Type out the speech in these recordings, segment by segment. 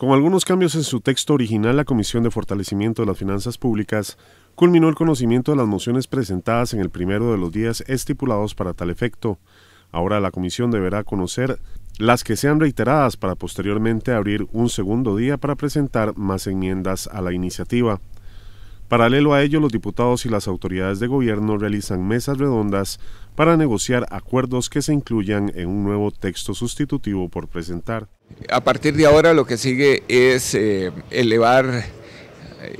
Con algunos cambios en su texto original, la Comisión de Fortalecimiento de las Finanzas Públicas culminó el conocimiento de las mociones presentadas en el primero de los días estipulados para tal efecto. Ahora la Comisión deberá conocer las que sean reiteradas para posteriormente abrir un segundo día para presentar más enmiendas a la iniciativa. Paralelo a ello, los diputados y las autoridades de gobierno realizan mesas redondas para negociar acuerdos que se incluyan en un nuevo texto sustitutivo por presentar. A partir de ahora lo que sigue es eh, elevar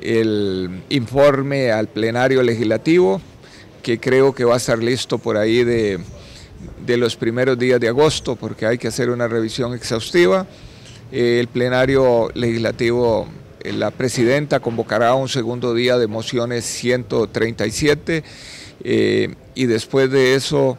el informe al plenario legislativo, que creo que va a estar listo por ahí de, los primeros días de agosto, porque hay que hacer una revisión exhaustiva. Eh, el plenario legislativo eh, la presidenta convocará un segundo día de mociones 137 eh, y después de eso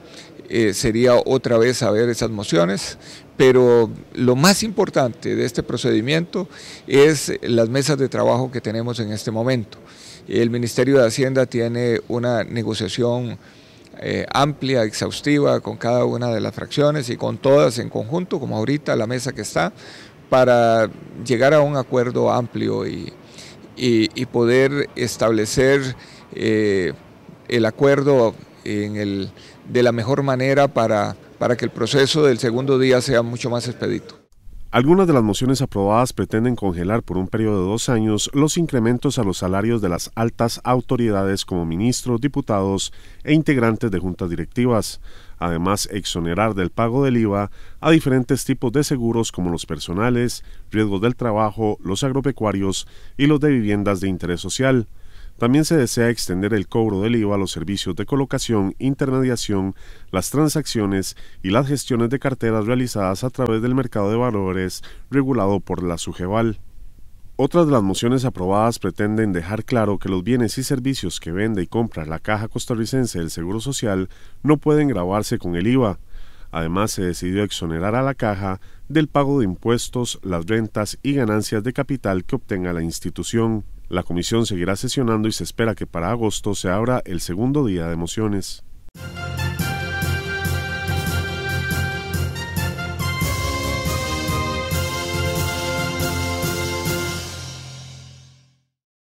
eh, sería otra vez a ver esas mociones. Pero lo más importante de este procedimiento es las mesas de trabajo que tenemos en este momento. El Ministerio de Hacienda tiene una negociación amplia, exhaustiva con cada una de las fracciones y con todas en conjunto, como ahorita la mesa que está, para llegar a un acuerdo amplio y, poder establecer eh, el acuerdo de la mejor manera para, para que el proceso del segundo día sea mucho más expedito. Algunas de las mociones aprobadas pretenden congelar por un periodo de dos años los incrementos a los salarios de las altas autoridades como ministros, diputados e integrantes de juntas directivas, además exonerar del pago del IVA a diferentes tipos de seguros como los personales, riesgos del trabajo, los agropecuarios y los de viviendas de interés social. También se desea extender el cobro del IVA a los servicios de colocación, intermediación, las transacciones y las gestiones de carteras realizadas a través del mercado de valores regulado por la Sugeval. Otras de las mociones aprobadas pretenden dejar claro que los bienes y servicios que vende y compra la Caja Costarricense del Seguro Social no pueden grabarse con el IVA. Además, se decidió exonerar a la Caja del pago de impuestos, las rentas y ganancias de capital que obtenga la institución. La comisión seguirá sesionando y se espera que para agosto se abra el segundo día de mociones.